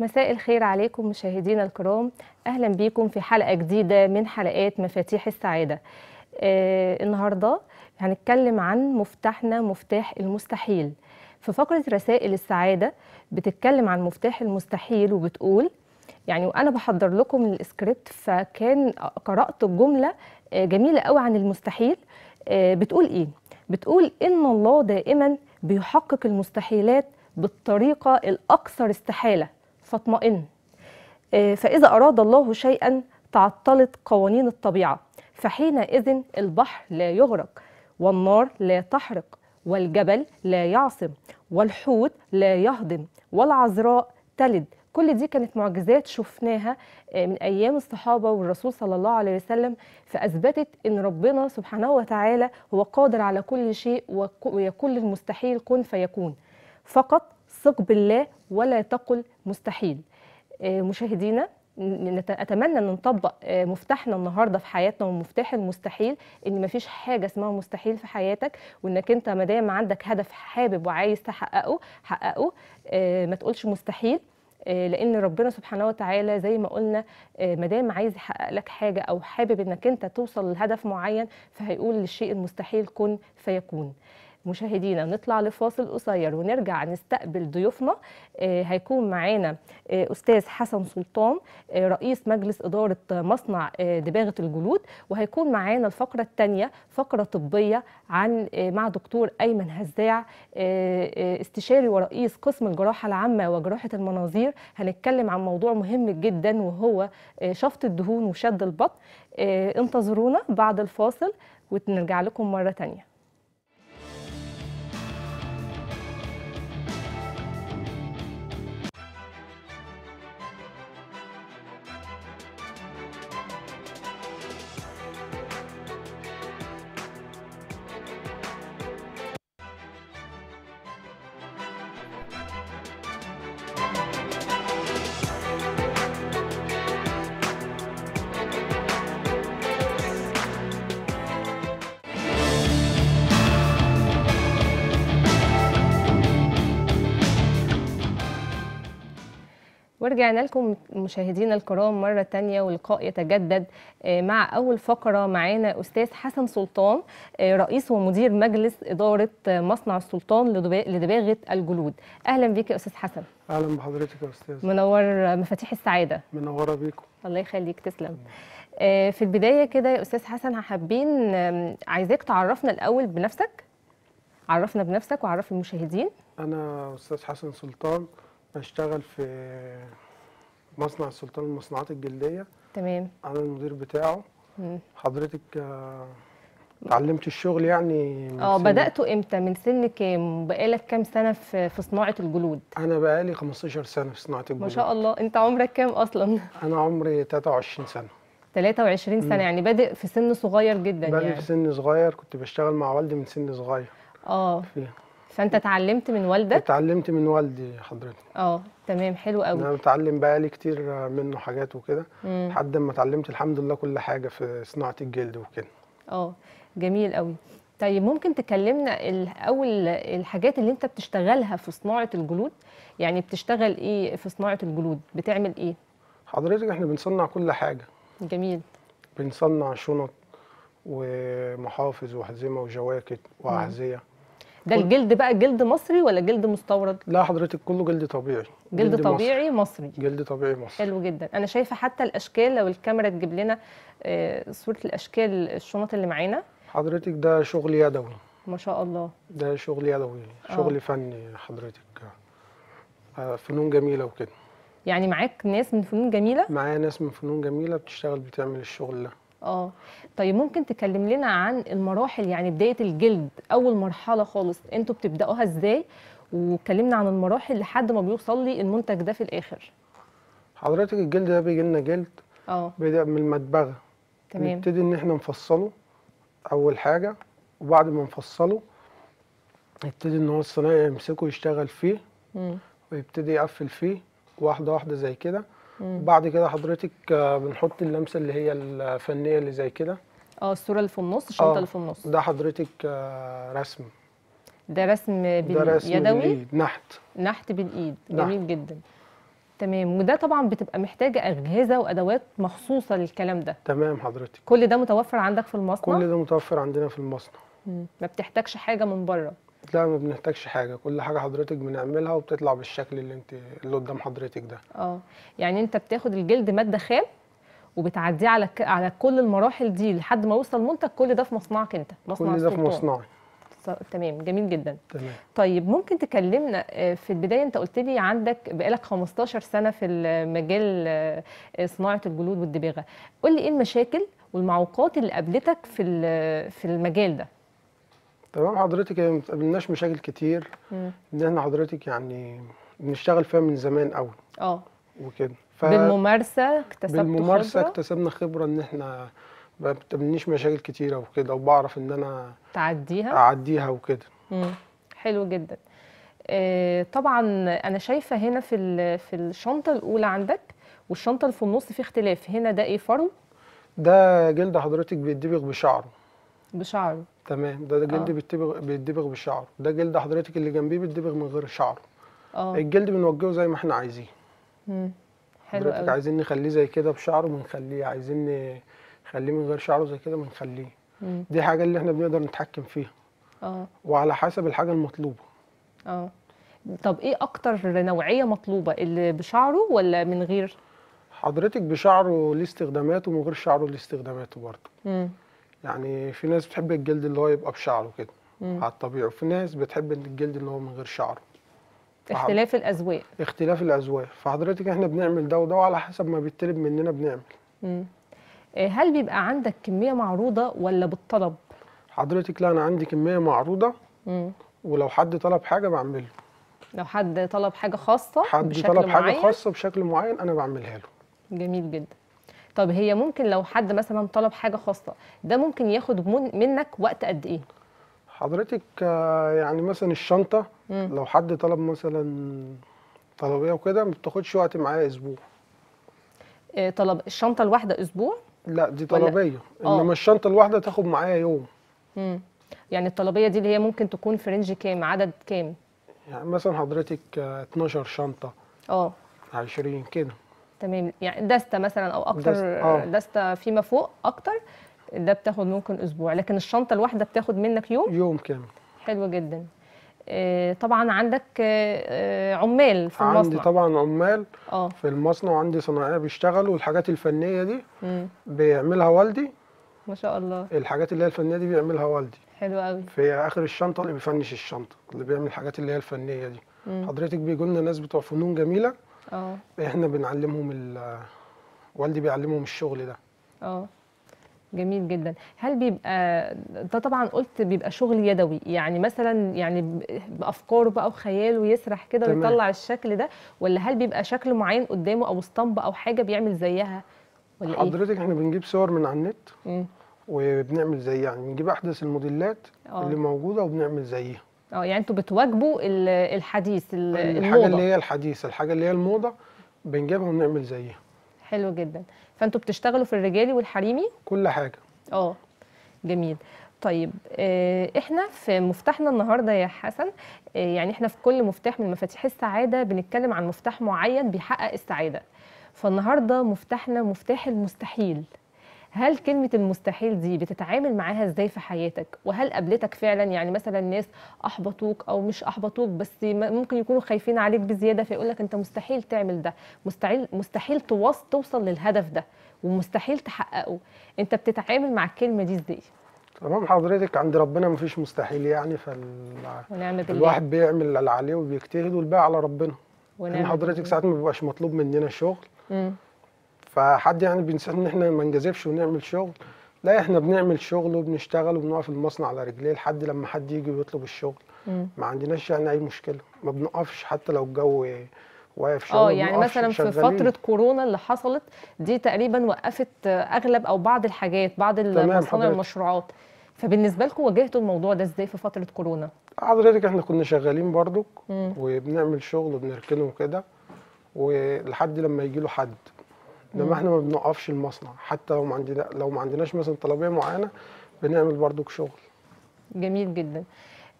مساء الخير عليكم مشاهدينا الكرام اهلا بيكم في حلقه جديده من حلقات مفاتيح السعاده آه النهارده هنتكلم عن مفتاحنا مفتاح المستحيل في فقره رسائل السعاده بتتكلم عن مفتاح المستحيل وبتقول يعني وانا بحضر لكم السكريبت فكان قرات الجمله آه، جميله قوي عن المستحيل آه بتقول ايه بتقول ان الله دائما بيحقق المستحيلات بالطريقه الاكثر استحاله فاطمئن آه، فإذا أراد الله شيئا تعطلت قوانين الطبيعة فحينئذ البحر لا يغرق والنار لا تحرق والجبل لا يعصم والحوت لا يهضم والعذراء تلد كل دي كانت معجزات شفناها آه، من ايام الصحابه والرسول صلى الله عليه وسلم فاثبتت ان ربنا سبحانه وتعالى هو قادر على كل شيء ويكون المستحيل كن فيكون فقط ثق بالله ولا تقل مستحيل آه، مشاهدينا اتمنى ان نطبق آه، مفتاحنا النهارده في حياتنا ومفتاح المستحيل ان مفيش حاجه اسمها مستحيل في حياتك وانك انت ما دام عندك هدف حابب وعايز تحققه حققه آه، ما تقولش مستحيل لان ربنا سبحانه وتعالى زي ما قلنا ما دام عايز يحقق لك حاجه او حابب انك انت توصل لهدف معين فهيقول للشيء المستحيل كن فيكون مشاهدينا نطلع لفاصل قصير ونرجع نستقبل ضيوفنا آه، هيكون معانا آه، استاذ حسن سلطان آه، رئيس مجلس اداره مصنع دباغه الجلود وهيكون معانا الفقره الثانيه فقره طبيه عن مع دكتور ايمن هزاع استشاري ورئيس قسم الجراحه العامه وجراحه المناظير هنتكلم عن موضوع مهم جدا وهو شفط الدهون وشد البطن انتظرونا بعد الفاصل ونرجع لكم مره ثانيه ورجعنا لكم مشاهدينا الكرام مرة تانية ولقاء يتجدد آه، مع أول فقرة معانا أستاذ حسن سلطان آه، رئيس ومدير مجلس إدارة مصنع السلطان لدباغة الجلود أهلا بك يا أستاذ حسن أهلا بحضرتك يا أستاذ منور آه، مفاتيح السعادة منورة بيكم الله يخليك تسلم في البداية كده يا أستاذ حسن حابين عايزاك تعرفنا الأول بنفسك عرفنا بنفسك وعرف المشاهدين أنا أستاذ حسن سلطان بشتغل في مصنع السلطان للمصنوعات الجلديه تمام انا المدير بتاعه مم. حضرتك آه، اتعلمت الشغل يعني اه بداته امتى من سن كام بقالك كام سنه في في صناعه الجلود انا بقالي 15 سنه في صناعه الجلود ما شاء الله انت عمرك كام اصلا انا عمري 23 سنه 23 سنه مم. يعني بادئ في سن صغير جدا بادئ يعني بادئ في سن صغير كنت بشتغل مع والدي من سن صغير اه فانت اتعلمت من والدك اتعلمت من والدي حضرتك اه تمام حلو قوي انا متعلم لي كتير منه حاجات وكده لحد ما اتعلمت الحمد لله كل حاجه في صناعه الجلد وكده اه جميل قوي طيب ممكن تكلمنا اول الحاجات اللي انت بتشتغلها في صناعه الجلود يعني بتشتغل ايه في صناعه الجلود بتعمل ايه حضرتك احنا بنصنع كل حاجه جميل بنصنع شنط ومحافظ وحزمه وجواكت واحذيه ده الجلد بقى جلد مصري ولا جلد مستورد؟ لا حضرتك كله جلد طبيعي جلد, جلد طبيعي مصري. مصري جلد طبيعي مصري حلو جدا انا شايفه حتى الاشكال لو الكاميرا تجيب لنا آه، صوره الاشكال الشنط اللي معانا حضرتك ده شغل يدوي ما شاء الله ده شغل يدوي آه. شغل آه. فني حضرتك آه، فنون جميله وكده يعني معاك ناس من فنون جميله معايا ناس من فنون جميله بتشتغل بتعمل الشغل ده آه طيب ممكن تكلم لنا عن المراحل يعني بداية الجلد أول مرحلة خالص أنتوا بتبدأوها إزاي وكلمنا عن المراحل لحد ما بيوصل لي المنتج ده في الآخر حضرتك الجلد ده بيجي لنا جلد اه بيبدأ من المدبغة تمام نبتدي إن إحنا نفصله أول حاجة وبعد ما نفصله يبتدي إن هو الصنايعي يمسكه يشتغل فيه مم. ويبتدي يقفل فيه واحدة واحدة زي كده وبعد كده حضرتك آه، بنحط اللمسه اللي هي الفنيه اللي زي كده اه الصوره اللي في النص الشنطه اه، اللي في النص ده حضرتك آه، رسم ده رسم باليدوي نحت نحت بالايد جميل جدا تمام وده طبعا بتبقى محتاجه اجهزه وادوات مخصوصه للكلام ده تمام حضرتك كل ده متوفر عندك في المصنع كل ده متوفر عندنا في المصنع مم. ما بتحتاجش حاجه من بره لا ما بنحتاجش حاجه كل حاجه حضرتك بنعملها وبتطلع بالشكل اللي انت اللي قدام حضرتك ده اه يعني انت بتاخد الجلد ماده خام وبتعديه على على كل المراحل دي لحد ما يوصل منتج كل ده في مصنعك انت مصنع كل ده في مصنعي تمام جميل جدا تمام. طيب ممكن تكلمنا آه، في البدايه انت قلت لي عندك بقالك 15 سنه في مجال آه، صناعه الجلود والدباغه قول لي ايه المشاكل والمعوقات اللي قابلتك في في المجال ده تمام حضرتك ما بتقابلناش مشاكل كتير مم. ان احنا حضرتك يعني بنشتغل فيها من زمان قوي اه وكده ف... بالممارسه خبره بالممارسه خبرة؟ اكتسبنا خبره ان احنا ما بتقابلنيش مشاكل كتيره وكده وبعرف ان انا تعديها اعديها وكده حلو جدا آه، طبعا انا شايفه هنا في في الشنطه الاولى عندك والشنطه اللي في النص في اختلاف هنا ده ايه فرو ده جلد حضرتك بيدبغ بشعره بشعره تمام ده, ده جلد آه. بيتدبغ بشعره ده جلد حضرتك اللي جنبيه بيتدبغ من غير شعره اه الجلد بنوجهه زي ما احنا عايزين امم حلو حضرتك قوي. عايزين نخليه زي كده بشعره بنخليه عايزين نخليه من غير شعره زي كده بنخليه دي حاجه اللي احنا بنقدر نتحكم فيها اه وعلى حسب الحاجه المطلوبه اه طب ايه اكتر نوعيه مطلوبه اللي بشعره ولا من غير حضرتك بشعره ليه استخداماته ومن غير شعره ليه استخداماته برضه امم يعني في ناس بتحب الجلد اللي هو يبقى بشعره كده مم. على الطبيعي وفي ناس بتحب الجلد اللي هو من غير شعره اختلاف الاذواق اختلاف الاذواق فحضرتك احنا بنعمل ده وده وعلى حسب ما بيطلب مننا بنعمل مم. آه، هل بيبقى عندك كميه معروضه ولا بالطلب حضرتك لا انا عندي كميه معروضه مم. ولو حد طلب حاجه بعمله لو حد طلب حاجه خاصه حد بشكل طلب معين. حاجه خاصه بشكل معين انا بعملها له جميل جدا طب هي ممكن لو حد مثلا طلب حاجه خاصه ده ممكن ياخد منك وقت قد ايه حضرتك آه، يعني مثلا الشنطه مم. لو حد طلب مثلا طلبيه وكده ما بتاخدش وقت معايا اسبوع إيه طلب الشنطه الواحده اسبوع لا دي طلبيه آه. انما الشنطه الواحده تاخد معايا يوم مم. يعني الطلبيه دي اللي هي ممكن تكون في رينج كام عدد كام يعني مثلا حضرتك 12 آه، شنطه اه 20 كده تمام يعني دستة مثلا أو أكتر دسته آه. دستة فيما فوق أكتر ده بتاخد ممكن أسبوع لكن الشنطة الواحدة بتاخد منك يوم يوم كامل حلو جدا آه، طبعا عندك آه، عمال في المصنع عندي طبعا عمال أوه. في المصنع وعندي صناعيه بيشتغلوا والحاجات الفنيه دي مم. بيعملها والدي ما شاء الله الحاجات اللي هي الفنيه دي بيعملها والدي حلو قوي في اخر الشنطه اللي بيفنش الشنطه اللي بيعمل الحاجات اللي هي الفنيه دي مم. حضرتك بيجوا لنا ناس بتوع فنون جميله اه احنا بنعلمهم والدي بيعلمهم الشغل ده اه جميل جدا هل بيبقى ده طبعا قلت بيبقى شغل يدوي يعني مثلا يعني بافكاره بقى وخياله يسرح كده ويطلع الشكل ده ولا هل بيبقى شكل معين قدامه او اسطمبه او حاجه بيعمل زيها ولا إيه؟ حضرتك إيه؟ احنا بنجيب صور من على النت وبنعمل زي يعني بنجيب احدث الموديلات أوه. اللي موجوده وبنعمل زيها اه يعني انتوا بتواجبوا الحديث الموضه الحاجه اللي هي الحديث الحاجه اللي هي الموضه بنجيبها ونعمل زيها حلو جدا فانتوا بتشتغلوا في الرجالي والحريمي كل حاجه اه جميل طيب آه، احنا في مفتاحنا النهارده يا حسن آه، يعني احنا في كل مفتاح من مفاتيح السعاده بنتكلم عن مفتاح معين بيحقق السعاده فالنهارده مفتاحنا مفتاح المستحيل هل كلمه المستحيل دي بتتعامل معاها ازاي في حياتك وهل قابلتك فعلا يعني مثلا ناس احبطوك او مش احبطوك بس ممكن يكونوا خايفين عليك بزياده فيقول لك انت مستحيل تعمل ده مستحيل مستحيل توصل للهدف ده ومستحيل تحققه انت بتتعامل مع الكلمه دي ازاي تمام حضرتك عند ربنا مفيش مستحيل يعني فال ونعم بالله الواحد بيعمل اللي عليه وبيجتهد والباقي على ربنا ونعم حضرتك ساعات ما بيبقاش مطلوب مننا شغل مم. فحد يعني بينسى ان احنا ما نجازفش ونعمل شغل لا احنا بنعمل شغل وبنشتغل وبنقف المصنع على رجليه لحد لما حد يجي ويطلب الشغل مم. ما عندناش يعني اي مشكله ما بنقفش حتى لو الجو واقف شغل اه يعني مثلا في فتره كورونا اللي حصلت دي تقريبا وقفت اغلب او بعض الحاجات بعض المصانع والمشروعات فبالنسبه لكم واجهتوا الموضوع ده ازاي في فتره كورونا حضرتك احنا كنا شغالين مم. وبنعمل شغل وبنركنه وكده ولحد لما يجي له حد انما احنا ما بنوقفش المصنع حتى لو ما عندنا لو ما عندناش مثلا طلبيه معينه بنعمل برضو شغل جميل جدا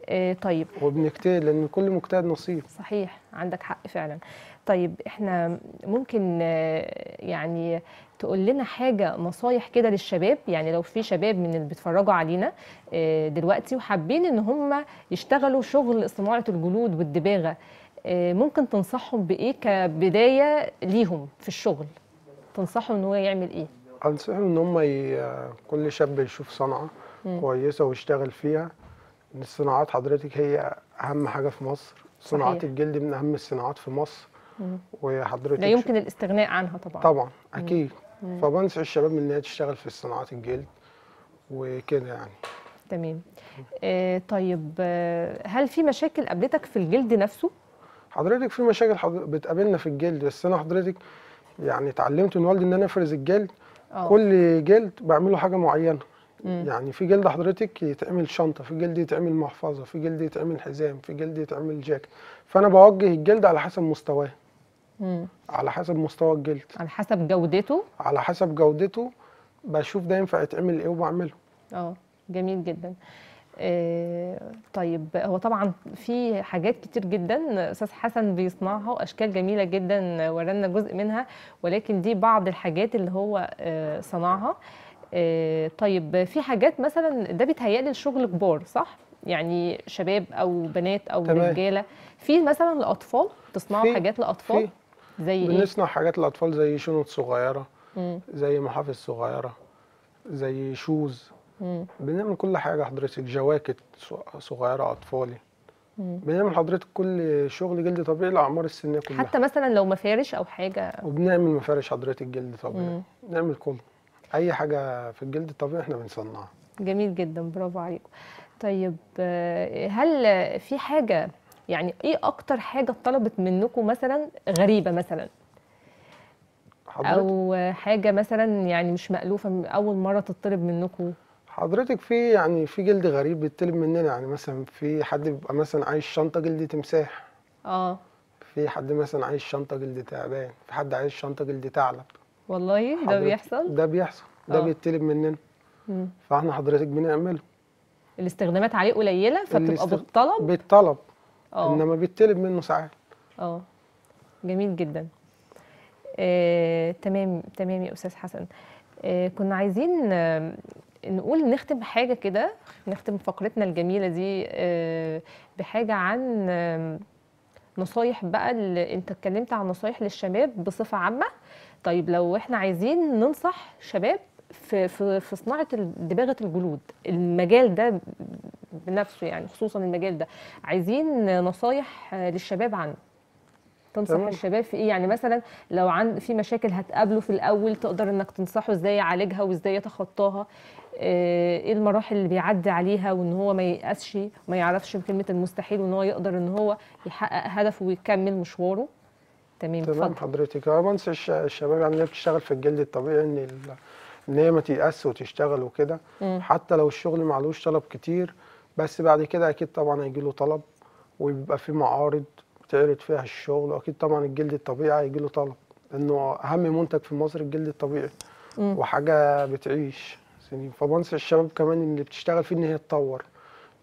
آه طيب وبنجتهد لان كل مجتهد نصيب صحيح عندك حق فعلا طيب احنا ممكن آه، يعني تقول لنا حاجه نصايح كده للشباب يعني لو في شباب من اللي بيتفرجوا علينا آه، دلوقتي وحابين ان هم يشتغلوا شغل صناعه الجلود والدباغه آه، ممكن تنصحهم بايه كبدايه ليهم في الشغل تنصحه ان هو يعمل ايه؟ انصحه ان هم ي... كل شاب يشوف صنعه كويسه ويشتغل فيها الصناعات حضرتك هي اهم حاجه في مصر صحيح. الجلد من اهم الصناعات في مصر وحضرتك لا يمكن الاستغناء عنها طبعا طبعا اكيد مم. فبنصح الشباب ان هي تشتغل في صناعات الجلد وكده يعني تمام آه طيب آه، هل في مشاكل قابلتك في الجلد نفسه حضرتك في مشاكل حضرتك بتقابلنا في الجلد بس انا حضرتك يعني اتعلمت من والدي ان انا افرز الجلد أوه. كل جلد بعمله حاجه معينه مم. يعني في جلد حضرتك يتعمل شنطه في جلد يتعمل محفظه في جلد يتعمل حزام في جلد يتعمل جاك فانا بوجه الجلد على حسب مستواه مم. على حسب مستوى الجلد على حسب جودته على حسب جودته بشوف ده ينفع يتعمل ايه وبعمله اه جميل جدا آه، طيب هو طبعا في حاجات كتير جدا استاذ حسن بيصنعها واشكال جميله جدا ورانا جزء منها ولكن دي بعض الحاجات اللي هو آه، صنعها آه، طيب في حاجات مثلا ده بيتهيألي الشغل كبار صح؟ يعني شباب او بنات او تمام. رجاله في مثلا لاطفال تصنعوا حاجات لاطفال زي بنصنع ايه؟ بنصنع حاجات لاطفال زي شنط صغيره مم. زي محافظ صغيره زي شوز بنعمل كل حاجه حضرتك جواكت صغيره اطفالي مم. بنعمل حضرتك كل شغل جلد طبيعي الاعمار السنيه كلها حتى مثلا لو مفارش او حاجه وبنعمل مفارش حضرتك جلد طبيعي بنعمل كل اي حاجه في الجلد الطبيعي احنا بنصنعها جميل جدا برافو عليكم طيب هل في حاجه يعني ايه اكتر حاجه طلبت منكم مثلا غريبه مثلا حضرتك. او حاجه مثلا يعني مش مالوفه اول مره تطلب منكم حضرتك في يعني في جلد غريب بيتطلب مننا يعني مثلا في حد بيبقى مثلا عايز شنطه جلد تمساح اه في حد مثلا عايز شنطه جلد تعبان في حد عايز شنطه جلد ثعلب والله ده بيحصل ده بيحصل ده أوه. بيتطلب مننا فاحنا حضرتك بنعمله الاستخدامات عليه قليله فبتبقى الاستخ... بالطلب بالطلب اه انما بيتطلب منه ساعات اه جميل جدا آه، تمام تمام يا استاذ حسن آه، كنا عايزين آه، نقول نختم حاجه كده نختم فقرتنا الجميله دي آه، بحاجه عن نصايح بقى اللي انت اتكلمت عن نصايح للشباب بصفه عامه طيب لو احنا عايزين ننصح شباب في في في صناعه دباغه الجلود المجال ده بنفسه يعني خصوصا المجال ده عايزين نصايح للشباب عنه تنصح طبعا. الشباب في ايه يعني مثلا لو عند في مشاكل هتقابله في الاول تقدر انك تنصحه ازاي يعالجها وازاي يتخطاها آه، ايه المراحل اللي بيعدي عليها وان هو ما ييأسش وما يعرفش بكلمه المستحيل وان هو يقدر ان هو يحقق هدفه ويكمل مشواره تمام تمام حضرتك انا بنصح الشباب يعني اللي بتشتغل في الجلد الطبيعي ان ان هي ما تيأس وتشتغل وكده حتى لو الشغل معلوش طلب كتير بس بعد كده اكيد طبعا هيجي له طلب ويبقى في معارض بتعرض فيها الشغل واكيد طبعا الجلد الطبيعي هيجي له طلب لانه اهم منتج في مصر الجلد الطبيعي مم. وحاجه بتعيش سنين يعني، فبنصح الشباب كمان اللي بتشتغل فيه ان هي تطور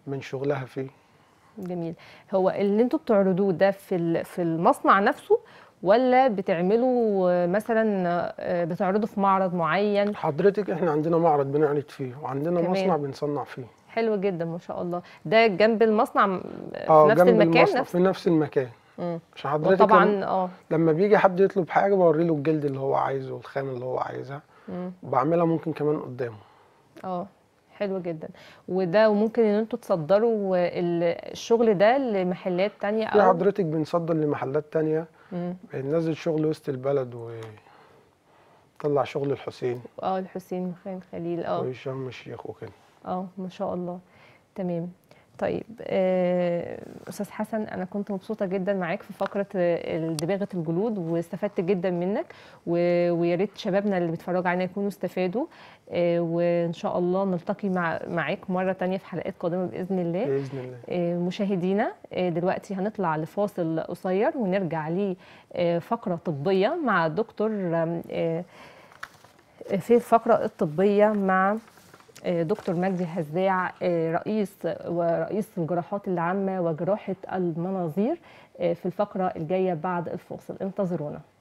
من شغلها فيه جميل هو اللي انتوا بتعرضوه ده في في المصنع نفسه ولا بتعملوا مثلا آه، بتعرضوا في معرض معين حضرتك احنا عندنا معرض بنعرض فيه وعندنا كمان. مصنع بنصنع فيه حلو جدا ما شاء الله ده جنب المصنع آه، في آه نفس جنب المكان المصنع نفس في نفس المكان عشان حضرتك طبعا اه لما بيجي حد يطلب حاجه بوري له الجلد اللي هو عايزه والخام اللي هو عايزها بعملها ممكن كمان قدامه اه حلو جدا وده وممكن ان انتوا تصدروا الشغل ده لمحلات تانية او حضرتك بنصدر لمحلات تانية بننزل شغل وسط البلد و طلع شغل الحسين اه الحسين خان خليل اه وهشام الشيخ وكده اه ما شاء الله تمام طيب آه، استاذ حسن انا كنت مبسوطه جدا معاك في فقره آه، دباغه الجلود واستفدت جدا منك ويا ريت شبابنا اللي بيتفرجوا علينا يكونوا استفادوا آه، وان شاء الله نلتقي مع معاك مره ثانيه في حلقات قادمه باذن الله باذن الله مشاهدينا دلوقتي هنطلع لفاصل قصير ونرجع لفقره طبيه مع الدكتور في الفقره الطبيه مع آه، دكتور مجدي هزاع آه، رئيس ورئيس الجراحات العامه وجراحه المناظير آه، في الفقره الجايه بعد الفاصل انتظرونا